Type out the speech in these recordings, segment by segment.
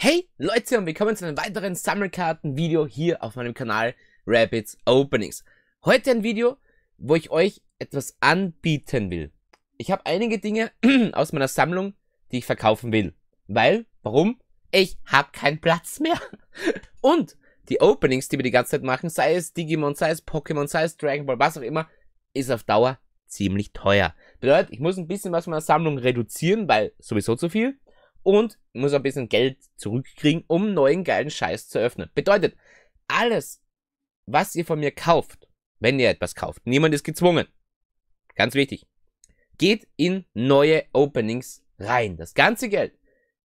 Hey Leute und willkommen zu einem weiteren Sammelkarten-Video hier auf meinem Kanal Rabbits Openings. Heute ein Video, wo ich euch etwas anbieten will. Ich habe einige Dinge aus meiner Sammlung, die ich verkaufen will. Weil, warum? Ich habe keinen Platz mehr. Und die Openings, die wir die ganze Zeit machen, sei es Digimon, sei es Pokémon, sei es Dragon Ball, was auch immer, ist auf Dauer ziemlich teuer. Bedeutet, ich muss ein bisschen was meiner Sammlung reduzieren, weil sowieso zu viel und muss ein bisschen Geld zurückkriegen, um neuen geilen Scheiß zu öffnen. Bedeutet, alles, was ihr von mir kauft, wenn ihr etwas kauft, niemand ist gezwungen. Ganz wichtig. Geht in neue Openings rein. Das ganze Geld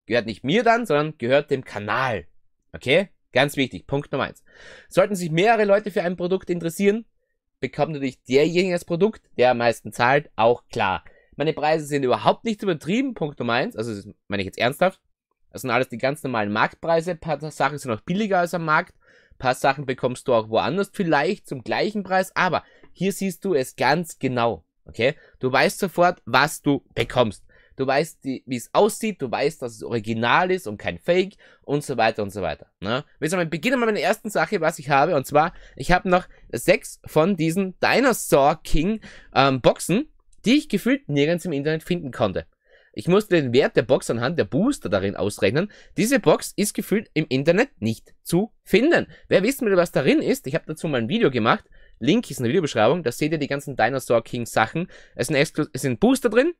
gehört nicht mir dann, sondern gehört dem Kanal. Okay? Ganz wichtig. Punkt Nummer eins. Sollten sich mehrere Leute für ein Produkt interessieren, bekommt natürlich derjenige das Produkt, der am meisten zahlt, auch klar. Meine Preise sind überhaupt nicht übertrieben, Punkt Nummer eins. Also, das meine ich jetzt ernsthaft. Das sind alles die ganz normalen Marktpreise. Ein paar Sachen sind auch billiger als am Markt. Ein paar Sachen bekommst du auch woanders vielleicht zum gleichen Preis. Aber hier siehst du es ganz genau. Okay? Du weißt sofort, was du bekommst. Du weißt, wie es aussieht, du weißt, dass es original ist und kein Fake und so weiter und so weiter. Ne? Wir sagen, beginnen mal mit der ersten Sache, was ich habe. Und zwar, ich habe noch sechs von diesen Dinosaur King ähm, Boxen die ich gefühlt nirgends im Internet finden konnte. Ich musste den Wert der Box anhand der Booster darin ausrechnen. Diese Box ist gefühlt im Internet nicht zu finden. Wer wissen will, was darin ist, ich habe dazu mal ein Video gemacht. Link ist in der Videobeschreibung, da seht ihr die ganzen Dinosaur King Sachen. Es sind, es sind Booster drin,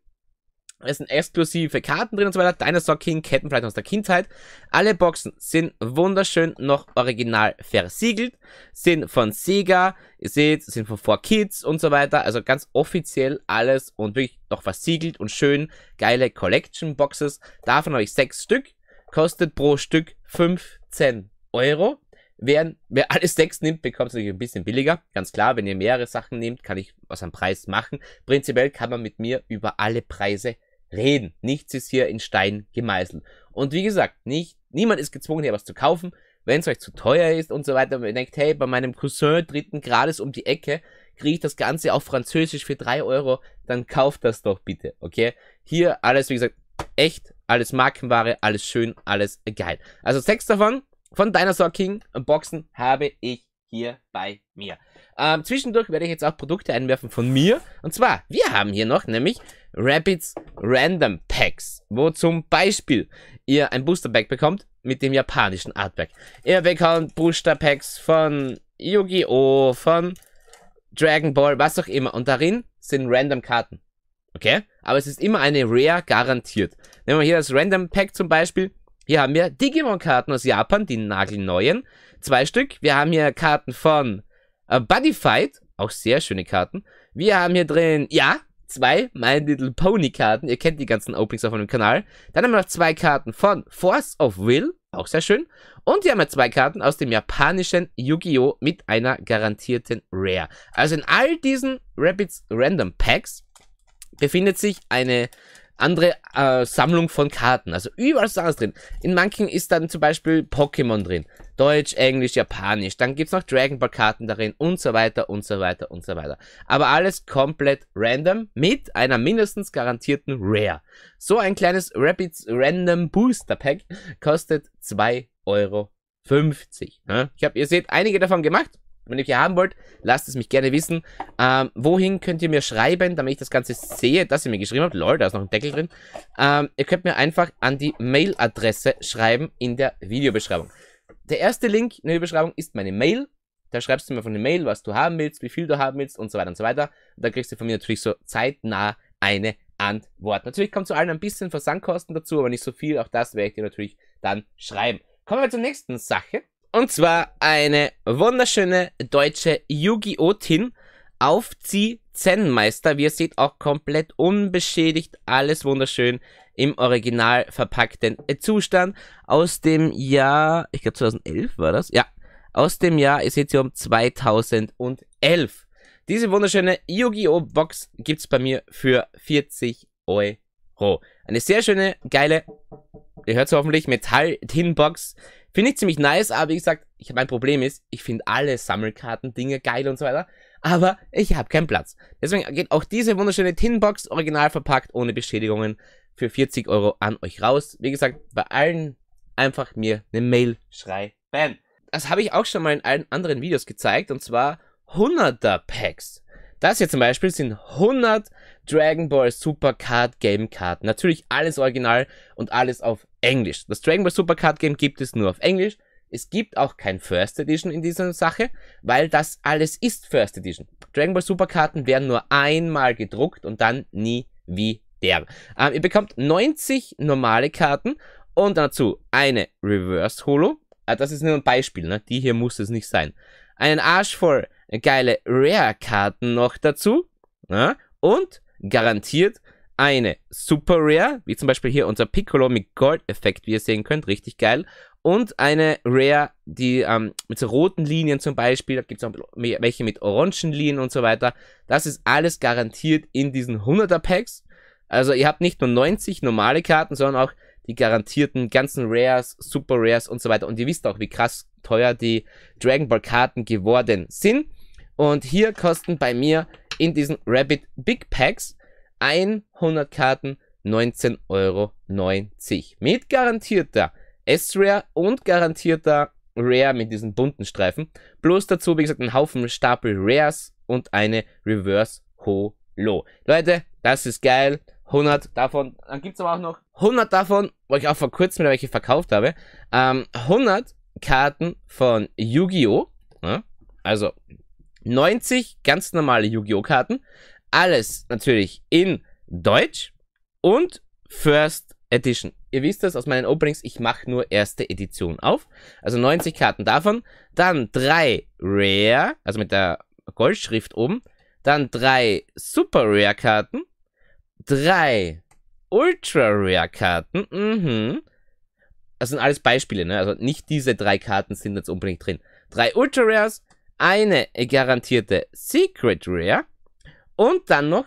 es sind exklusive Karten drin und so weiter. Dinosaur King, Kettenfleisch aus der Kindheit. Alle Boxen sind wunderschön noch original versiegelt. Sind von Sega, ihr seht, sind von 4Kids und so weiter. Also ganz offiziell alles und wirklich noch versiegelt und schön. Geile Collection Boxes. Davon habe ich 6 Stück. Kostet pro Stück 15 Euro. Wer, wer alle 6 nimmt, bekommt es natürlich ein bisschen billiger. Ganz klar, wenn ihr mehrere Sachen nehmt, kann ich was am Preis machen. Prinzipiell kann man mit mir über alle Preise reden. Nichts ist hier in Stein gemeißelt. Und wie gesagt, nicht, niemand ist gezwungen, hier was zu kaufen. Wenn es euch zu teuer ist und so weiter, wenn ihr denkt, hey, bei meinem Cousin dritten Grades um die Ecke kriege ich das Ganze auf Französisch für drei Euro, dann kauft das doch bitte, okay? Hier alles, wie gesagt, echt, alles Markenware, alles schön, alles geil. Also sechs davon von Dinosaur King Boxen habe ich hier bei mir. Ähm, zwischendurch werde ich jetzt auch Produkte einwerfen von mir. Und zwar, wir haben hier noch nämlich Rabbits Random Packs, wo zum Beispiel ihr ein Booster Pack bekommt mit dem japanischen Artback. Ihr bekommt Booster Packs von Yu-Gi-Oh!, von Dragon Ball, was auch immer. Und darin sind Random Karten. Okay? Aber es ist immer eine Rare garantiert. Nehmen wir hier das Random Pack zum Beispiel. Hier haben wir Digimon-Karten aus Japan, die nagelneuen. Zwei Stück. Wir haben hier Karten von äh, Fight. auch sehr schöne Karten. Wir haben hier drin, ja, zwei My Little Pony Karten. Ihr kennt die ganzen Openings auf meinem Kanal. Dann haben wir noch zwei Karten von Force of Will, auch sehr schön. Und hier haben wir zwei Karten aus dem japanischen Yu-Gi-Oh! mit einer garantierten Rare. Also in all diesen Rabbits Random Packs befindet sich eine andere äh, Sammlung von Karten. Also überall ist alles drin. In manchen ist dann zum Beispiel Pokémon drin. Deutsch, Englisch, Japanisch. Dann gibt's noch Dragon Ball Karten darin und so weiter und so weiter und so weiter. Aber alles komplett random mit einer mindestens garantierten Rare. So ein kleines Rapids Random Booster Pack kostet 2,50 Euro. Ne? Ich habe, ihr seht, einige davon gemacht. Wenn ihr hier haben wollt, lasst es mich gerne wissen. Ähm, wohin könnt ihr mir schreiben, damit ich das Ganze sehe, dass ihr mir geschrieben habt? Lol, da ist noch ein Deckel drin. Ähm, ihr könnt mir einfach an die Mailadresse schreiben in der Videobeschreibung. Der erste Link in der Videobeschreibung ist meine Mail. Da schreibst du mir von der Mail, was du haben willst, wie viel du haben willst und so weiter und so weiter. Und dann kriegst du von mir natürlich so zeitnah eine Antwort. Natürlich kommt zu allen ein bisschen Versandkosten dazu, aber nicht so viel. Auch das werde ich dir natürlich dann schreiben. Kommen wir zur nächsten Sache. Und zwar eine wunderschöne deutsche Yu-Gi-Oh! Tin auf die Zen-Meister. Wie ihr seht, auch komplett unbeschädigt. Alles wunderschön im original verpackten Zustand. Aus dem Jahr, ich glaube 2011 war das, ja. Aus dem Jahr, ihr seht sie um 2011. Diese wunderschöne Yu-Gi-Oh! Box gibt es bei mir für 40 Euro. Eine sehr schöne, geile, ihr hört es hoffentlich, Metall-Tin-Box Finde ich ziemlich nice, aber wie gesagt, ich, mein Problem ist, ich finde alle Sammelkarten-Dinge geil und so weiter, aber ich habe keinen Platz. Deswegen geht auch diese wunderschöne Tinbox, original verpackt, ohne Beschädigungen, für 40 Euro an euch raus. Wie gesagt, bei allen einfach mir eine Mail schreiben. Das habe ich auch schon mal in allen anderen Videos gezeigt, und zwar 100er-Packs. Das hier zum Beispiel sind 100 Dragon Ball Super Card Game Card. Natürlich alles original und alles auf Englisch. Das Dragon Ball Super Card Game gibt es nur auf Englisch. Es gibt auch kein First Edition in dieser Sache, weil das alles ist First Edition. Dragon Ball Super Karten werden nur einmal gedruckt und dann nie wieder. Ähm, ihr bekommt 90 normale Karten und dazu eine Reverse Holo. Äh, das ist nur ein Beispiel, ne? die hier muss es nicht sein. Einen Arsch voll geile Rare Karten noch dazu. Ne? Und garantiert eine Super Rare, wie zum Beispiel hier unser Piccolo mit Gold-Effekt, wie ihr sehen könnt, richtig geil. Und eine Rare, die ähm, mit so roten Linien zum Beispiel, da gibt es auch welche mit orangen Linien und so weiter. Das ist alles garantiert in diesen 100er Packs. Also ihr habt nicht nur 90 normale Karten, sondern auch die garantierten ganzen Rares, Super Rares und so weiter. Und ihr wisst auch, wie krass teuer die Dragon Ball Karten geworden sind. Und hier kosten bei mir in diesen Rabbit Big Packs 100 Karten 19,90 Euro. Mit garantierter S-Rare und garantierter Rare mit diesen bunten Streifen. Bloß dazu, wie gesagt, einen Haufen Stapel Rares und eine Reverse Holo. Leute, das ist geil. 100 davon, dann gibt es aber auch noch 100 davon, wo ich auch vor kurzem wieder welche verkauft habe. Ähm, 100 Karten von Yu-Gi-Oh! Ne? Also 90 ganz normale Yu-Gi-Oh! Karten. Alles natürlich in Deutsch und First Edition. Ihr wisst das aus meinen Openings, ich mache nur erste Edition auf. Also 90 Karten davon. Dann drei Rare, also mit der Goldschrift oben. Dann drei Super Rare Karten. Drei Ultra Rare Karten. Mhm. Das sind alles Beispiele, ne? Also nicht diese drei Karten sind jetzt unbedingt drin. Drei Ultra Rares, eine garantierte Secret Rare und dann noch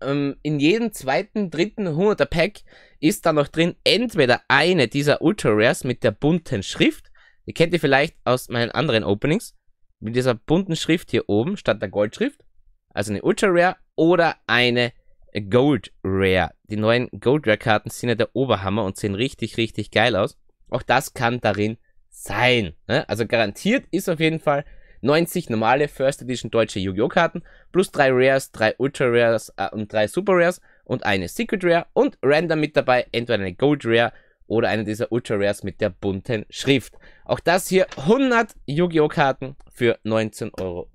ähm, in jedem zweiten, dritten 100er Pack ist dann noch drin entweder eine dieser Ultra Rares mit der bunten Schrift, die kennt ihr vielleicht aus meinen anderen Openings, mit dieser bunten Schrift hier oben statt der Goldschrift, also eine Ultra Rare oder eine Gold Rare. Die neuen Gold Rare Karten sind ja der Oberhammer und sehen richtig, richtig geil aus. Auch das kann darin sein. Ne? Also garantiert ist auf jeden Fall 90 normale First Edition deutsche Yu-Gi-Oh! Karten, plus 3 Rares, 3 Ultra Rares äh, und 3 Super Rares und eine Secret Rare und random mit dabei, entweder eine Gold Rare oder eine dieser Ultra Rares mit der bunten Schrift. Auch das hier 100 Yu-Gi-Oh! Karten für 19,90 Euro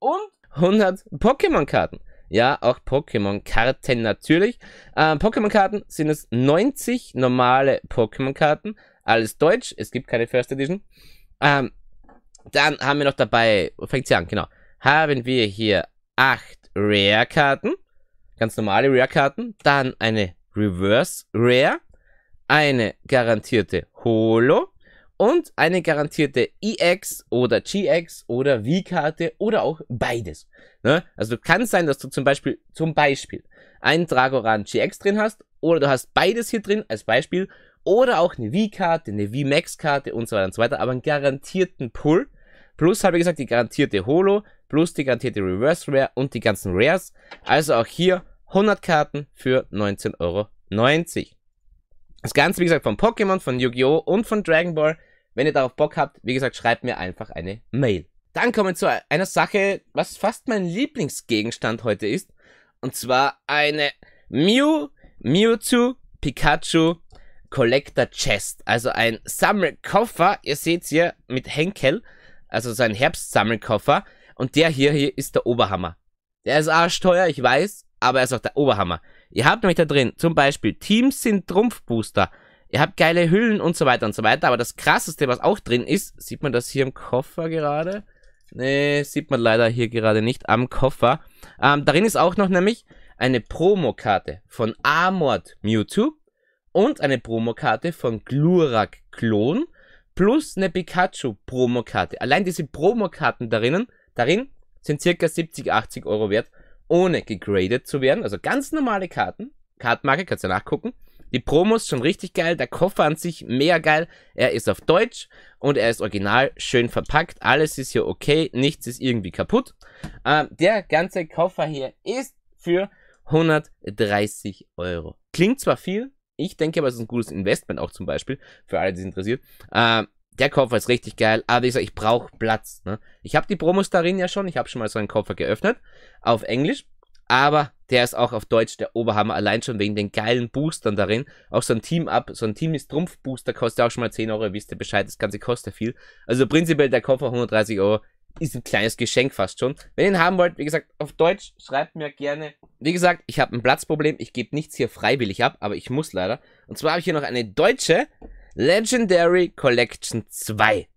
und 100 Pokémon Karten. Ja, auch Pokémon-Karten natürlich. Ähm, Pokémon-Karten sind es 90 normale Pokémon-Karten. Alles deutsch, es gibt keine First Edition. Ähm, dann haben wir noch dabei, fängt sie an, genau. Haben wir hier acht Rare-Karten, ganz normale Rare-Karten, dann eine Reverse Rare, eine garantierte Holo und eine garantierte EX oder GX oder V-Karte oder auch beides. Ne? Also kann sein, dass du zum Beispiel, zum Beispiel einen Dragoran GX drin hast oder du hast beides hier drin als Beispiel oder auch eine V-Karte, eine V-Max-Karte und so weiter und so weiter, aber einen garantierten Pull Plus, habe ich gesagt, die garantierte Holo, plus die garantierte Reverse Rare und die ganzen Rares. Also auch hier 100 Karten für 19,90 Euro. Das Ganze, wie gesagt, von Pokémon, von Yu-Gi-Oh! und von Dragon Ball. Wenn ihr darauf Bock habt, wie gesagt, schreibt mir einfach eine Mail. Dann kommen wir zu einer Sache, was fast mein Lieblingsgegenstand heute ist. Und zwar eine Mew, Mewtwo, Pikachu Collector Chest. Also ein Sammelkoffer. Ihr seht hier mit Henkel also so ein Herbstsammelkoffer. Und der hier, hier ist der Oberhammer. Der ist arschteuer, ich weiß, aber er ist auch der Oberhammer. Ihr habt nämlich da drin zum Beispiel Teams sind Trumpfbooster. Ihr habt geile Hüllen und so weiter und so weiter. Aber das krasseste, was auch drin ist, sieht man das hier im Koffer gerade? Nee, sieht man leider hier gerade nicht am Koffer. Ähm, darin ist auch noch nämlich eine Promokarte von Armored Mewtwo und eine Promokarte von Glurak Klon plus eine Pikachu-Promokarte. Allein diese Promokarten darinnen, darin sind circa 70, 80 Euro wert, ohne gegradet zu werden. Also ganz normale Karten. Kartenmarke, kannst du ja nachgucken. Die Promos schon richtig geil, der Koffer an sich mega geil. Er ist auf Deutsch und er ist original, schön verpackt. Alles ist hier okay, nichts ist irgendwie kaputt. Ähm, der ganze Koffer hier ist für 130 Euro. Klingt zwar viel, ich denke aber, es ist ein gutes Investment auch zum Beispiel, für alle, die es interessiert. Ähm, der Koffer ist richtig geil, aber ich sag, ich brauche Platz. Ne? Ich habe die Promos darin ja schon, ich habe schon mal so einen Koffer geöffnet, auf Englisch, aber der ist auch auf Deutsch der Oberhammer, allein schon wegen den geilen Boostern darin. Auch so ein Team-Up, so ein Team ist Trumpf-Booster, kostet auch schon mal 10 Euro, wisst ihr Bescheid, das Ganze kostet viel. Also prinzipiell der Koffer 130 Euro, ist ein kleines Geschenk fast schon. Wenn ihr ihn haben wollt, wie gesagt, auf Deutsch, schreibt mir gerne. Wie gesagt, ich habe ein Platzproblem. Ich gebe nichts hier freiwillig ab, aber ich muss leider. Und zwar habe ich hier noch eine deutsche Legendary Collection 2.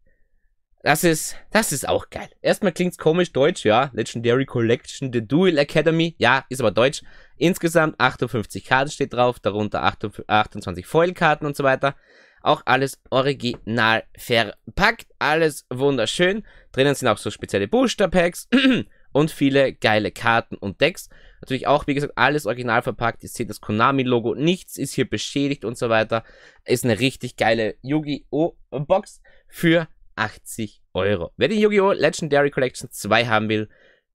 Das ist, das ist auch geil. Erstmal klingt es komisch deutsch, ja. Legendary Collection, The Duel Academy, ja, ist aber deutsch. Insgesamt 58 Karten steht drauf, darunter 28 Foilkarten und so weiter. Auch alles original verpackt. Alles wunderschön. Drinnen sind auch so spezielle Booster-Packs und viele geile Karten und Decks. Natürlich auch, wie gesagt, alles original verpackt. Ihr seht das Konami-Logo, nichts ist hier beschädigt und so weiter. Ist eine richtig geile Yu-Gi-Oh! Box für 80 Euro. Wer die Yu-Gi-Oh! Legendary Collection 2 haben will,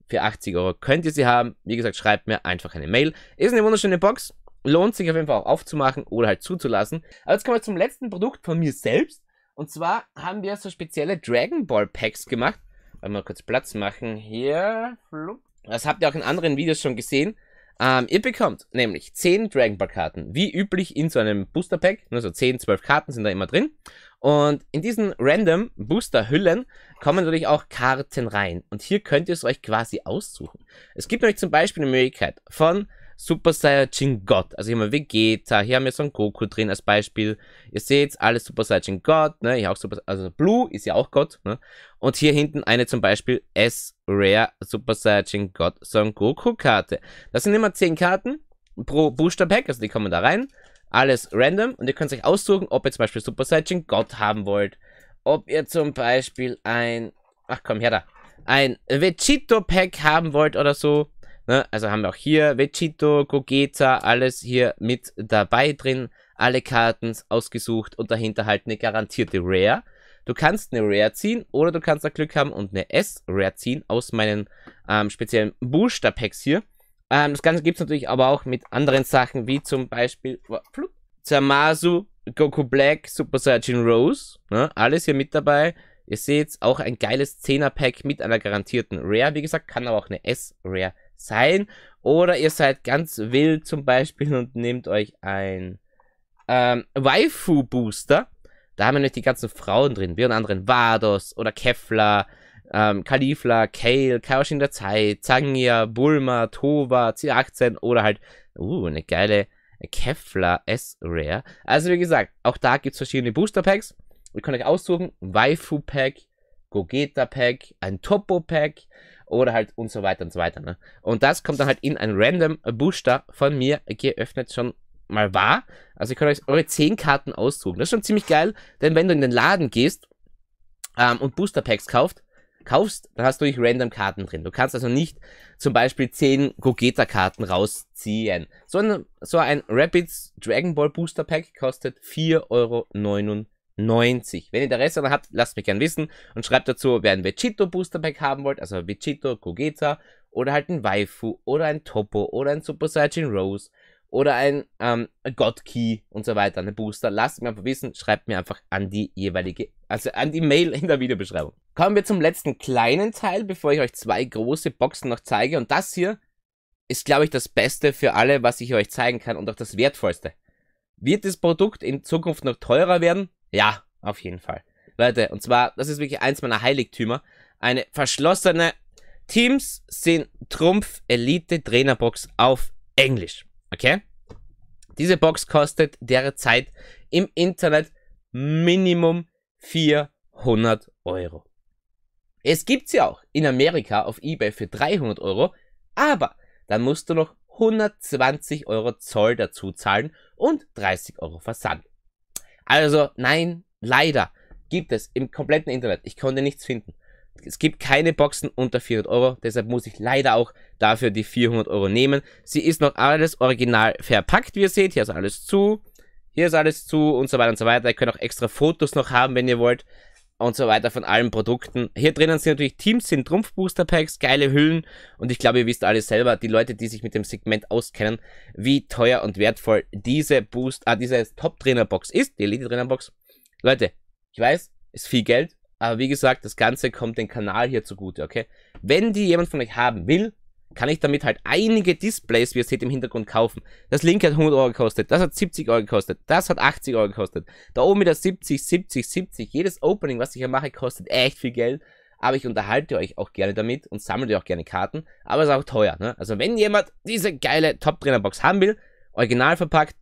für 80 Euro könnt ihr sie haben. Wie gesagt, schreibt mir einfach eine Mail. Ist eine wunderschöne Box lohnt sich auf jeden Fall auch aufzumachen oder halt zuzulassen. Aber jetzt kommen wir zum letzten Produkt von mir selbst. Und zwar haben wir so spezielle Dragon Ball Packs gemacht. Wollen wir kurz Platz machen hier. Das habt ihr auch in anderen Videos schon gesehen. Ähm, ihr bekommt nämlich 10 Dragon Ball Karten, wie üblich in so einem Booster Pack. Nur so 10, 12 Karten sind da immer drin. Und in diesen random Booster Hüllen kommen natürlich auch Karten rein. Und hier könnt ihr es euch quasi aussuchen. Es gibt nämlich zum Beispiel eine Möglichkeit von Super Saiyajin God. Also hier haben wir Vegeta, hier haben wir Son Goku drin als Beispiel. Ihr seht, alles Super Saiyajin God, ne? Hier auch Super, also Blue ist ja auch Gott, ne? Und hier hinten eine zum Beispiel S-Rare Super Saiyajin God Son Goku Karte. Das sind immer 10 Karten pro Booster Pack, also die kommen da rein. Alles random und ihr könnt euch aussuchen, ob ihr zum Beispiel Super Saiyajin God haben wollt. Ob ihr zum Beispiel ein, ach komm, her da, ein Vegito Pack haben wollt oder so Ne? Also haben wir auch hier Vegito, Gogeta, alles hier mit dabei drin. Alle Karten ausgesucht und dahinter halt eine garantierte Rare. Du kannst eine Rare ziehen oder du kannst da Glück haben und eine S-Rare ziehen aus meinen ähm, speziellen Booster-Packs hier. Ähm, das Ganze gibt es natürlich aber auch mit anderen Sachen, wie zum Beispiel oh, Zamasu, Goku Black, Super Saiyan Rose. Ne? Alles hier mit dabei. Ihr seht auch ein geiles 10er-Pack mit einer garantierten Rare. Wie gesagt, kann aber auch eine S-Rare sein. Oder ihr seid ganz wild zum Beispiel und nehmt euch ein ähm, Waifu-Booster. Da haben wir nämlich die ganzen Frauen drin, wie und anderen Vados oder Kefla, ähm, Kalifla, Kale, Kaoshin der Zeit, Zangia, Bulma, Tova, C18 oder halt, uh, eine geile Kefla S-Rare. Also wie gesagt, auch da gibt es verschiedene Booster-Packs. Ihr könnt euch aussuchen, Waifu-Pack, Gogeta-Pack, ein Topo-Pack, oder halt und so weiter und so weiter. Ne? Und das kommt dann halt in ein random Booster von mir geöffnet schon mal wahr. Also ihr könnt euch eure 10 Karten ausdrucken. Das ist schon ziemlich geil, denn wenn du in den Laden gehst ähm, und Booster Packs kauft, kaufst, dann hast du nicht random Karten drin. Du kannst also nicht zum Beispiel 10 Gogeta-Karten rausziehen. So ein, so ein Rapids Dragon Ball Booster Pack kostet 4,99 Euro. 90. Wenn ihr Interesse daran habt, lasst mich gern wissen und schreibt dazu, wer ein Vegito Booster Pack haben wollt, also Vegito, Kogeta oder halt ein Waifu oder ein Topo oder ein Super Saiyan Rose oder ein ähm, God Key und so weiter, eine Booster. Lasst mich einfach wissen, schreibt mir einfach an die jeweilige, also an die Mail in der Videobeschreibung. Kommen wir zum letzten kleinen Teil, bevor ich euch zwei große Boxen noch zeige. Und das hier ist, glaube ich, das Beste für alle, was ich euch zeigen kann und auch das Wertvollste. Wird das Produkt in Zukunft noch teurer werden? Ja, auf jeden Fall. Leute, und zwar, das ist wirklich eins meiner Heiligtümer. Eine verschlossene Teams sind Trumpf Elite Trainerbox auf Englisch. Okay? Diese Box kostet derzeit im Internet Minimum 400 Euro. Es gibt sie auch in Amerika auf eBay für 300 Euro, aber dann musst du noch 120 Euro Zoll dazu zahlen und 30 Euro Versand. Also nein, leider gibt es im kompletten Internet. Ich konnte nichts finden. Es gibt keine Boxen unter 400 Euro, deshalb muss ich leider auch dafür die 400 Euro nehmen. Sie ist noch alles original verpackt, wie ihr seht. Hier ist alles zu, hier ist alles zu und so weiter und so weiter. Ihr könnt auch extra Fotos noch haben, wenn ihr wollt und so weiter von allen Produkten. Hier drinnen sind natürlich Teams, sind Trumpfbooster-Packs, geile Hüllen und ich glaube, ihr wisst alle selber, die Leute, die sich mit dem Segment auskennen, wie teuer und wertvoll diese Boost, ah, diese Top-Trainer-Box ist, die Elite-Trainer-Box. Leute, ich weiß, ist viel Geld, aber wie gesagt, das Ganze kommt dem Kanal hier zugute, okay? Wenn die jemand von euch haben will, kann ich damit halt einige Displays, wie ihr seht, im Hintergrund kaufen. Das linke hat 100 Euro gekostet, das hat 70 Euro gekostet, das hat 80 Euro gekostet. Da oben wieder 70, 70, 70. Jedes Opening, was ich hier mache, kostet echt viel Geld. Aber ich unterhalte euch auch gerne damit und sammle auch gerne Karten. Aber es ist auch teuer. Ne? Also wenn jemand diese geile Top-Trainer-Box haben will, original verpackt,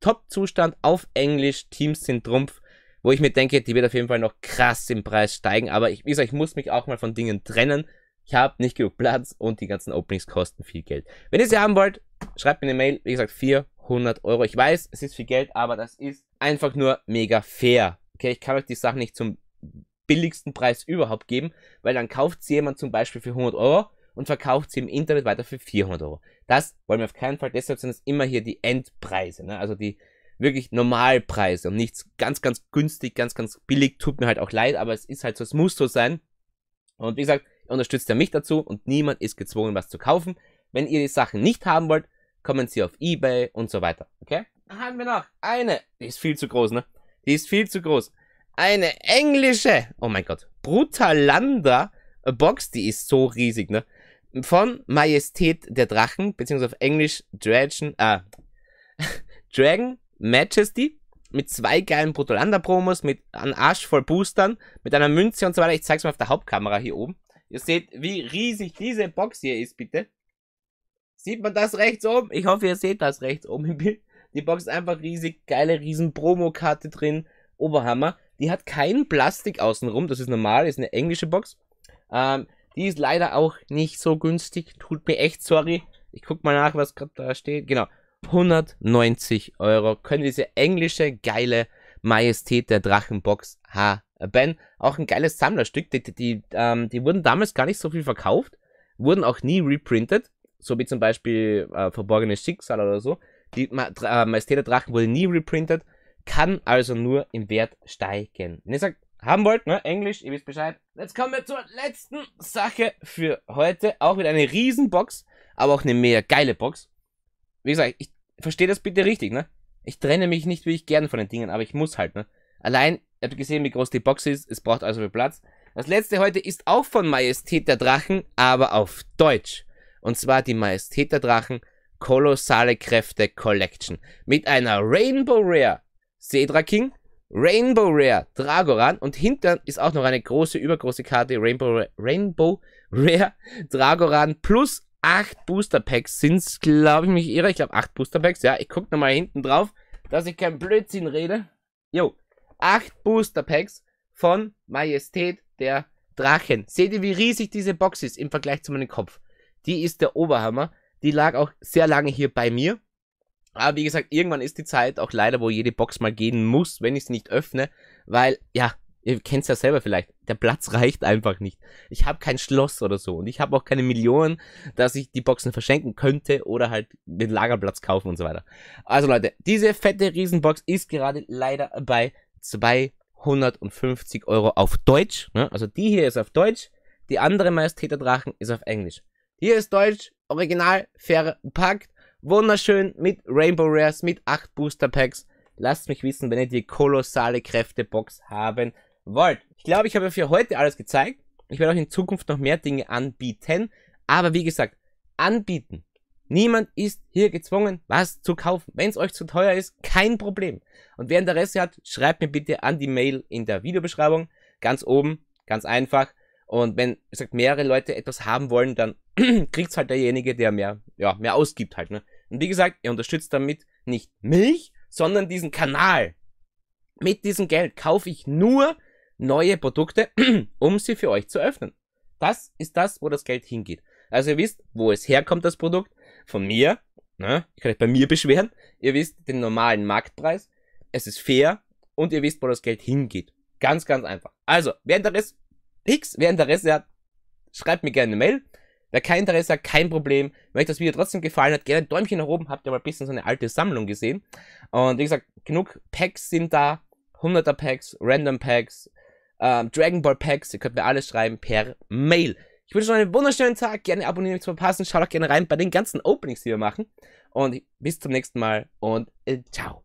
Top-Zustand top auf Englisch, Teams sind Trumpf, wo ich mir denke, die wird auf jeden Fall noch krass im Preis steigen. Aber ich, wie gesagt, ich muss mich auch mal von Dingen trennen, ich habe nicht genug Platz und die ganzen Openings kosten viel Geld. Wenn ihr sie haben wollt, schreibt mir eine Mail. Wie gesagt, 400 Euro. Ich weiß, es ist viel Geld, aber das ist einfach nur mega fair. Okay, ich kann euch die Sachen nicht zum billigsten Preis überhaupt geben, weil dann kauft sie jemand zum Beispiel für 100 Euro und verkauft sie im Internet weiter für 400 Euro. Das wollen wir auf keinen Fall. Deshalb sind es immer hier die Endpreise, ne? also die wirklich Normalpreise und nichts ganz, ganz günstig, ganz, ganz billig. Tut mir halt auch leid, aber es ist halt so, es muss so sein. Und wie gesagt, unterstützt er mich dazu und niemand ist gezwungen, was zu kaufen. Wenn ihr die Sachen nicht haben wollt, kommen sie auf Ebay und so weiter. Okay? Haben wir noch eine. Die ist viel zu groß, ne? Die ist viel zu groß. Eine englische, oh mein Gott, Brutalanda Box, die ist so riesig, ne? Von Majestät der Drachen, beziehungsweise auf Englisch Dragon, äh, Dragon Majesty, mit zwei geilen Brutalander-Promos, mit einem Arsch voll Boostern, mit einer Münze und so weiter. Ich zeig's mal auf der Hauptkamera hier oben. Ihr seht, wie riesig diese Box hier ist, bitte. Sieht man das rechts oben? Ich hoffe, ihr seht das rechts oben im Bild. Die Box ist einfach riesig, geile riesen Promo-Karte drin. Oberhammer. Die hat kein Plastik außenrum, das ist normal, ist eine englische Box. Ähm, die ist leider auch nicht so günstig, tut mir echt sorry. Ich guck mal nach, was gerade da steht. Genau, 190 Euro können diese englische, geile Majestät der Drachenbox haben. Äh, ben, auch ein geiles Sammlerstück. Die, die, die, ähm, die wurden damals gar nicht so viel verkauft, wurden auch nie reprintet, so wie zum Beispiel äh, Verborgenes Schicksal oder so. Die Ma äh, Majestät der Drachen wurde nie reprintet, kann also nur im Wert steigen. Wenn ihr sagt, haben wollt, ne? Englisch, ihr wisst Bescheid. Jetzt kommen wir zur letzten Sache für heute. Auch wieder eine Box, aber auch eine mega geile Box. Wie gesagt, ich verstehe das bitte richtig, ne? Ich trenne mich nicht wirklich gern von den Dingen, aber ich muss halt, ne? Allein Ihr habt gesehen, wie groß die Box ist. Es braucht also viel Platz. Das letzte heute ist auch von Majestät der Drachen, aber auf Deutsch. Und zwar die Majestät der Drachen Kolossale Kräfte Collection. Mit einer Rainbow Rare Cedra King, Rainbow Rare Dragoran und hinten ist auch noch eine große, übergroße Karte Rainbow, Rainbow Rare Dragoran plus 8 Booster Packs sind es, glaube ich, mich irre. Ich glaube 8 Booster Packs. Ja, ich gucke nochmal hinten drauf, dass ich kein Blödsinn rede. Jo, 8 Booster Packs von Majestät der Drachen. Seht ihr, wie riesig diese Box ist im Vergleich zu meinem Kopf? Die ist der Oberhammer. Die lag auch sehr lange hier bei mir. Aber wie gesagt, irgendwann ist die Zeit auch leider, wo jede Box mal gehen muss, wenn ich sie nicht öffne, weil, ja, ihr kennt es ja selber vielleicht, der Platz reicht einfach nicht. Ich habe kein Schloss oder so und ich habe auch keine Millionen, dass ich die Boxen verschenken könnte oder halt den Lagerplatz kaufen und so weiter. Also Leute, diese fette Riesenbox ist gerade leider bei 250 Euro auf Deutsch. Ne? Also die hier ist auf Deutsch, die andere Majestäterdrachen ist auf Englisch. Hier ist Deutsch, original, verpackt, wunderschön mit Rainbow Rares, mit 8 Booster Packs. Lasst mich wissen, wenn ihr die kolossale Kräftebox haben wollt. Ich glaube, ich habe für heute alles gezeigt. Ich werde euch in Zukunft noch mehr Dinge anbieten. Aber wie gesagt, anbieten Niemand ist hier gezwungen, was zu kaufen. Wenn es euch zu teuer ist, kein Problem. Und wer Interesse hat, schreibt mir bitte an die Mail in der Videobeschreibung. Ganz oben, ganz einfach. Und wenn sagt, mehrere Leute etwas haben wollen, dann kriegt es halt derjenige, der mehr, ja, mehr ausgibt halt. Ne? Und wie gesagt, ihr unterstützt damit nicht mich, sondern diesen Kanal. Mit diesem Geld kaufe ich nur neue Produkte, um sie für euch zu öffnen. Das ist das, wo das Geld hingeht. Also ihr wisst, wo es herkommt, das Produkt von mir. Ne? Ihr könnt euch bei mir beschweren. Ihr wisst den normalen Marktpreis. Es ist fair und ihr wisst, wo das Geld hingeht. Ganz, ganz einfach. Also, wer Interesse, nix, wer Interesse hat, schreibt mir gerne eine Mail. Wer kein Interesse hat, kein Problem. Wenn euch das Video trotzdem gefallen hat, gerne ein Däumchen nach oben. Habt ihr mal ein bisschen so eine alte Sammlung gesehen. Und wie gesagt, genug Packs sind da. 100er Packs, Random Packs, ähm, Dragon Ball Packs. Ihr könnt mir alles schreiben per Mail. Ich wünsche euch einen wunderschönen Tag. Gerne abonnieren, nicht zu verpassen. Schaut auch gerne rein bei den ganzen Openings, die wir machen. Und bis zum nächsten Mal und äh, ciao.